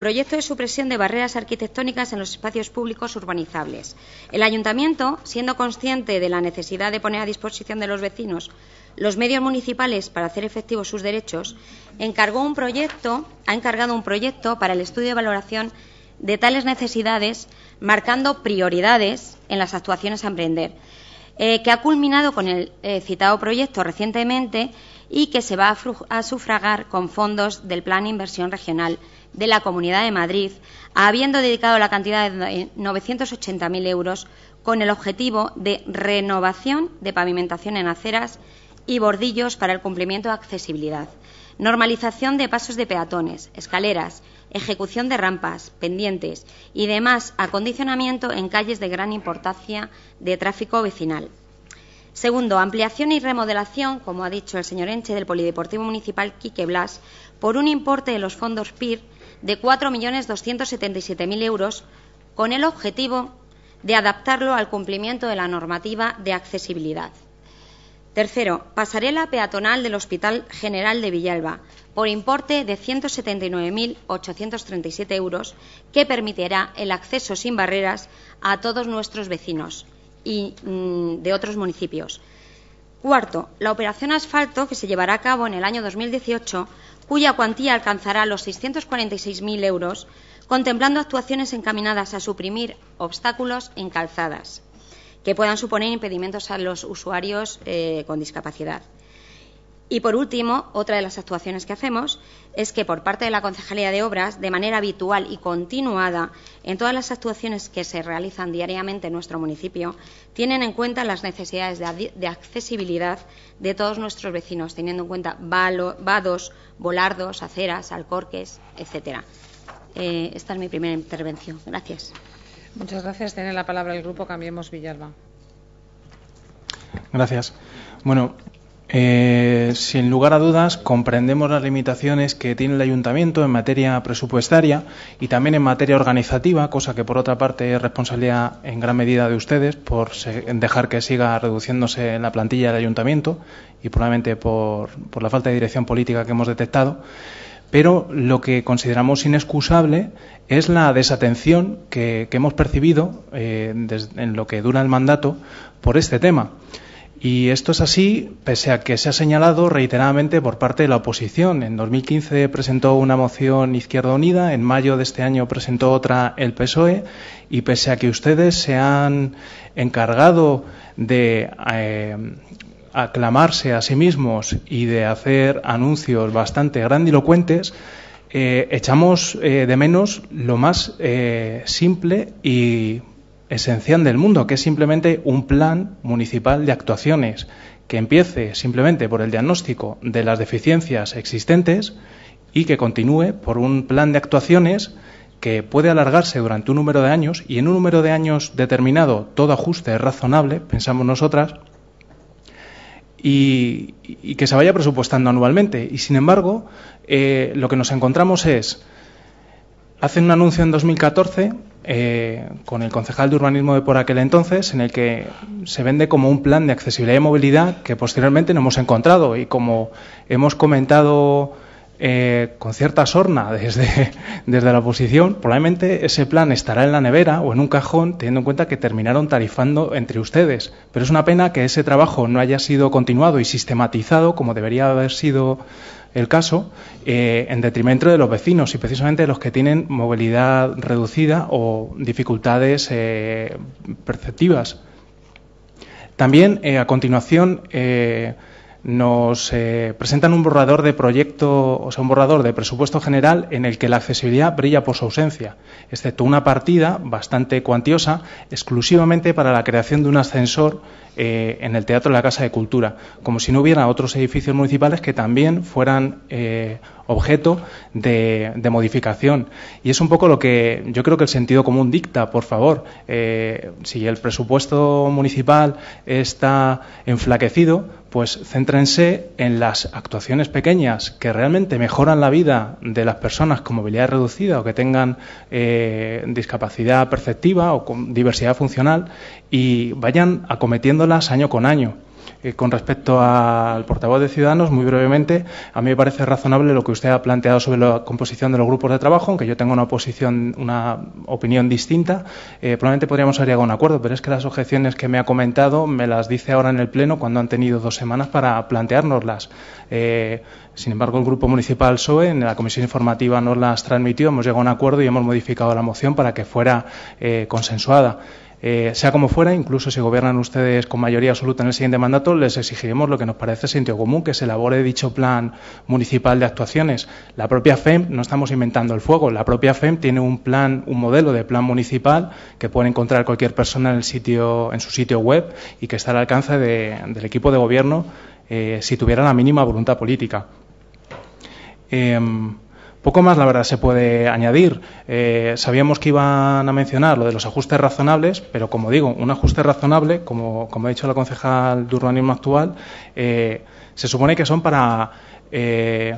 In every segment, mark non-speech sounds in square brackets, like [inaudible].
Proyecto de supresión de barreras arquitectónicas en los espacios públicos urbanizables. El ayuntamiento, siendo consciente de la necesidad de poner a disposición de los vecinos los medios municipales para hacer efectivos sus derechos, encargó un proyecto, ha encargado un proyecto para el estudio y valoración de tales necesidades, marcando prioridades en las actuaciones a emprender, eh, que ha culminado con el eh, citado proyecto recientemente y que se va a, sufragar con fondos del Plan Inversión Regional de la Comunidad de Madrid, habiendo dedicado la cantidad de 980.000 euros con el objetivo de renovación de pavimentación en aceras y bordillos para el cumplimiento de accesibilidad, normalización de pasos de peatones, escaleras, ejecución de rampas, pendientes y demás acondicionamiento en calles de gran importancia de tráfico vecinal. Segundo, ampliación y remodelación, como ha dicho el señor Enche, del Polideportivo Municipal Quique Blas, por un importe de los fondos PIR de 4.277.000 euros, con el objetivo de adaptarlo al cumplimiento de la normativa de accesibilidad. Tercero, pasarela peatonal del Hospital General de Villalba, por importe de 179.837 euros, que permitirá el acceso sin barreras a todos nuestros vecinos y mm, de otros municipios. Cuarto, la operación asfalto que se llevará a cabo en el año 2018, cuya cuantía alcanzará los 646.000 euros, contemplando actuaciones encaminadas a suprimir obstáculos en calzadas que puedan suponer impedimentos a los usuarios eh, con discapacidad. Y por último, otra de las actuaciones que hacemos es que por parte de la Concejalía de Obras, de manera habitual y continuada, en todas las actuaciones que se realizan diariamente en nuestro municipio, tienen en cuenta las necesidades de, accesibilidad de todos nuestros vecinos, teniendo en cuenta vados, volardos, aceras, alcorques, etcétera. Eh, esta es mi primera intervención. Gracias. Muchas gracias. Tiene la palabra el grupo Cambiemos Villalba. Gracias. Bueno, eh, sin lugar a dudas, comprendemos las limitaciones que tiene el ayuntamiento en materia presupuestaria y también en materia organizativa, cosa que por otra parte es responsabilidad en gran medida de ustedes por dejar que siga reduciéndose la plantilla del ayuntamiento y probablemente por, la falta de dirección política que hemos detectado. Pero lo que consideramos inexcusable es la desatención que, hemos percibido eh, en lo que dura el mandato por este tema. Y esto es así pese a que se ha señalado reiteradamente por parte de la oposición. En 2015 presentó una moción Izquierda Unida, en mayo de este año presentó otra el PSOE y pese a que ustedes se han encargado de eh, aclamarse a sí mismos y de hacer anuncios bastante grandilocuentes, eh, echamos eh, de menos lo más simple y esencial del mundo, que es simplemente un plan municipal de actuaciones que empiece simplemente por el diagnóstico de las deficiencias existentes y que continúe por un plan de actuaciones que puede alargarse durante un número de años y en un número de años determinado todo ajuste es razonable, pensamos nosotras, y, que se vaya presupuestando anualmente. Y sin embargo, eh, lo que nos encontramos es, hacen un anuncio en 2014 eh, con el concejal de urbanismo de por aquel entonces, en el que se vende como un plan de accesibilidad y movilidad que posteriormente no hemos encontrado y como hemos comentado eh, con cierta sorna desde, [laughs] desde la oposición, probablemente ese plan estará en la nevera o en un cajón, teniendo en cuenta que terminaron tarifando entre ustedes. Pero es una pena que ese trabajo no haya sido continuado y sistematizado como debería haber sido el caso eh, en detrimento de los vecinos y precisamente de los que tienen movilidad reducida o dificultades eh, perceptivas. También, eh, a continuación, nos eh, presentan un borrador de proyecto, o sea, un borrador de presupuesto general en el que la accesibilidad brilla por su ausencia, excepto una partida bastante cuantiosa exclusivamente para la creación de un ascensor eh, en el Teatro de la Casa de Cultura, como si no hubiera otros edificios municipales que también fueran eh, objeto de, modificación. Y es un poco lo que yo creo que el sentido común dicta, por favor. si el presupuesto municipal está enflaquecido, pues céntrense en las actuaciones pequeñas que realmente mejoran la vida de las personas con movilidad reducida o que tengan eh, discapacidad perceptiva o con diversidad funcional y vayan acometiéndolas año con año. Eh, con respecto al portavoz de Ciudadanos, muy brevemente, a mí me parece razonable lo que usted ha planteado sobre la composición de los grupos de trabajo, aunque yo tengo una una opinión distinta. Eh, probablemente podríamos haber llegado a un acuerdo, pero es que las objeciones que me ha comentado me las dice ahora en el Pleno cuando han tenido dos semanas para planteárnoslas. Eh, sin embargo, el Grupo Municipal SOE en la Comisión Informativa nos las transmitió, hemos llegado a un acuerdo y hemos modificado la moción para que fuera consensuada. Eh, sea como fuera, incluso si gobiernan ustedes con mayoría absoluta en el siguiente mandato, les exigiremos lo que nos parece sentido común, que se elabore dicho plan municipal de actuaciones. La propia FEM, no estamos inventando el fuego, la propia FEM tiene un plan, un modelo de plan municipal que puede encontrar cualquier persona en, el sitio, en su sitio web y que está al alcance del equipo de gobierno eh, si tuviera la mínima voluntad política. Em, poco más, la verdad, se puede añadir. Eh, sabíamos que iban a mencionar lo de los ajustes razonables, pero como digo, un ajuste razonable, como, ha dicho la concejal de urbanismo actual, eh, se supone que son para eh,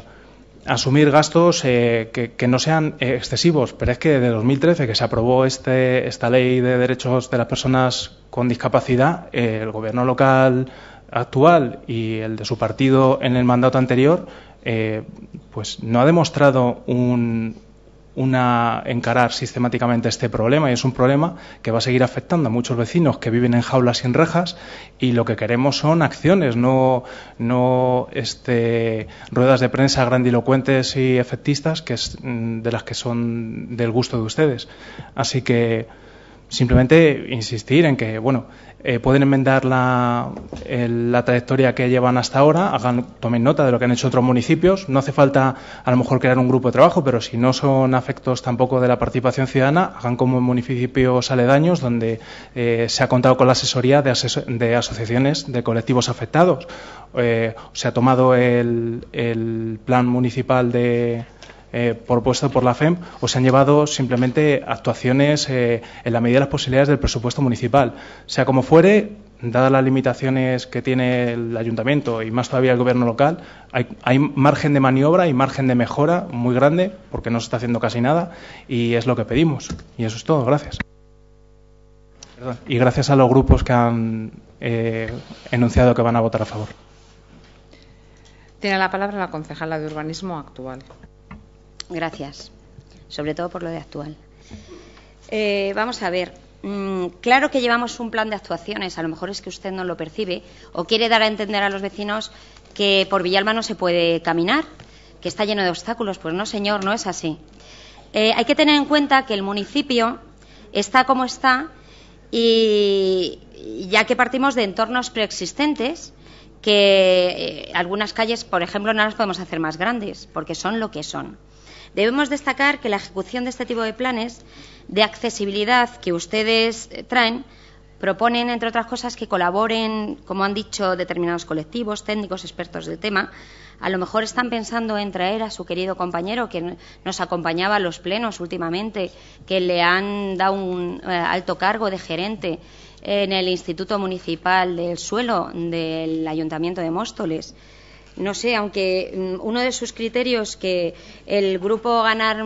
asumir gastos que, no sean excesivos, pero es que desde 2013, que se aprobó este, esta ley de derechos de las personas con discapacidad, el gobierno local actual y el de su partido en el mandato anterior eh, pues no ha demostrado un, una, encarar sistemáticamente este problema y es un problema que va a seguir afectando a muchos vecinos que viven en jaulas sin rejas y lo que queremos son acciones, no, no este, ruedas de prensa grandilocuentes y efectistas que es, mm, de las que son del gusto de ustedes. Así que simplemente insistir en que, bueno, eh, pueden enmendar la, la, trayectoria que llevan hasta ahora, hagan, tomen nota de lo que han hecho otros municipios. No hace falta, a lo mejor, crear un grupo de trabajo, pero si no son afectos tampoco de la participación ciudadana, hagan como en municipios aledaños, donde eh, se ha contado con la asesoría de, de asociaciones de colectivos afectados. Eh, se ha tomado el, el plan municipal de eh, propuesto por la FEM o se han llevado simplemente actuaciones eh, en la medida de las posibilidades del presupuesto municipal. Sea como fuere, dadas las limitaciones que tiene el ayuntamiento y más todavía el gobierno local, hay, margen de maniobra y margen de mejora muy grande porque no se está haciendo casi nada y es lo que pedimos. Y eso es todo. Gracias. Y gracias a los grupos que han eh, enunciado que van a votar a favor. Tiene la palabra la concejala de urbanismo actual. Gracias. Sobre todo por lo de actual. Eh, vamos a ver. Mm, claro que llevamos un plan de actuaciones. A lo mejor es que usted no lo percibe o quiere dar a entender a los vecinos que por Villalba no se puede caminar, que está lleno de obstáculos. Pues no, señor, no es así. Eh, hay que tener en cuenta que el municipio está como está y ya que partimos de entornos preexistentes que eh, algunas calles, por ejemplo, no las podemos hacer más grandes porque son lo que son. Debemos destacar que la ejecución de este tipo de planes de accesibilidad que ustedes eh, traen proponen, entre otras cosas, que colaboren, como han dicho determinados colectivos, técnicos, expertos del tema. A lo mejor están pensando en traer a su querido compañero que nos acompañaba a los plenos últimamente, que le han dado un eh, alto cargo de gerente en el Instituto Municipal del Suelo del Ayuntamiento de Móstoles no sé, aunque mm, uno de sus criterios que el grupo Ganar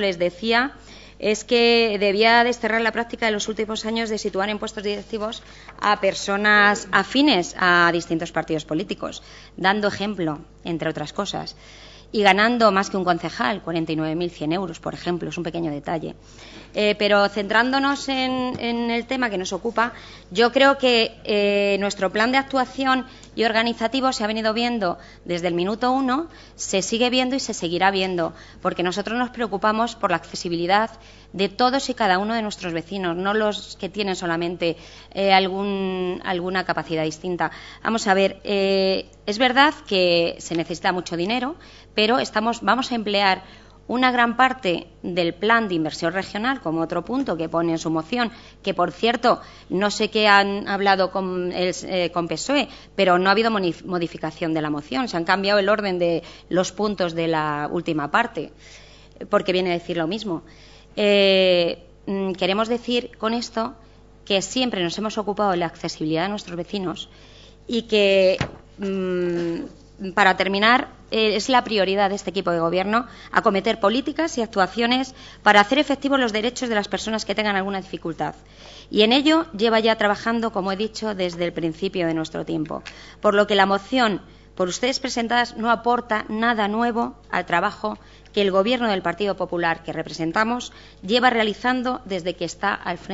les decía es que debía desterrar la práctica de los últimos años de situar en puestos directivos a personas afines a distintos partidos políticos, dando ejemplo, entre otras cosas y ganando más que un concejal, 49.100 euros, por ejemplo, es un pequeño detalle. Eh, pero centrándonos en, el tema que nos ocupa, yo creo que eh, nuestro plan de actuación y organizativo se ha venido viendo desde el minuto uno, se sigue viendo y se seguirá viendo, porque nosotros nos preocupamos por la accesibilidad de todos y cada uno de nuestros vecinos, no los que tienen solamente eh, alguna capacidad distinta. Vamos a ver, eh, es verdad que se necesita mucho dinero, pero estamos, vamos a emplear una gran parte del plan de inversión regional, como otro punto que pone en su moción, que por cierto, no sé qué han hablado con, el, eh, con PSOE, pero no ha habido modificación de la moción, se han cambiado el orden de los puntos de la última parte, porque viene a decir lo mismo. Eh, mm, queremos decir con esto que siempre nos hemos ocupado de la accesibilidad de nuestros vecinos y que, mm, para terminar, eh, es la prioridad de este equipo de gobierno acometer políticas y actuaciones para hacer efectivos los derechos de las personas que tengan alguna dificultad. Y en ello lleva ya trabajando, como he dicho, desde el principio de nuestro tiempo. Por lo que la moción por ustedes presentadas no aporta nada nuevo al trabajo que el Gobierno del Partido Popular que representamos lleva realizando desde que está al frente.